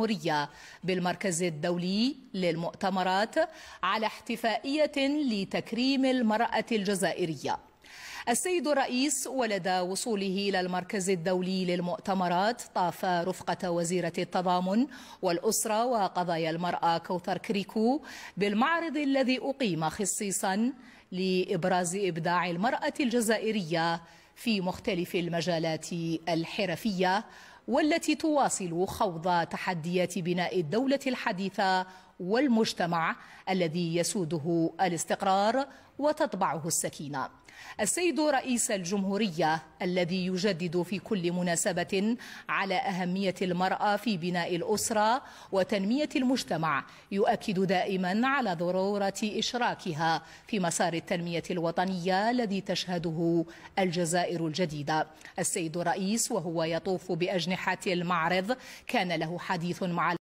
الجمهورية بالمركز الدولي للمؤتمرات على احتفائية لتكريم المرأة الجزائرية السيد الرئيس ولدى وصوله إلى المركز الدولي للمؤتمرات طاف رفقة وزيرة التضامن والأسرة وقضايا المرأة كوثر كريكو بالمعرض الذي أقيم خصيصا لإبراز إبداع المرأة الجزائرية في مختلف المجالات الحرفية والتي تواصل خوض تحديات بناء الدولة الحديثة والمجتمع الذي يسوده الاستقرار وتطبعه السكينه السيد رئيس الجمهوريه الذي يجدد في كل مناسبه على اهميه المراه في بناء الاسره وتنميه المجتمع يؤكد دائما على ضروره اشراكها في مسار التنميه الوطنيه الذي تشهده الجزائر الجديده السيد رئيس وهو يطوف باجنحه المعرض كان له حديث مع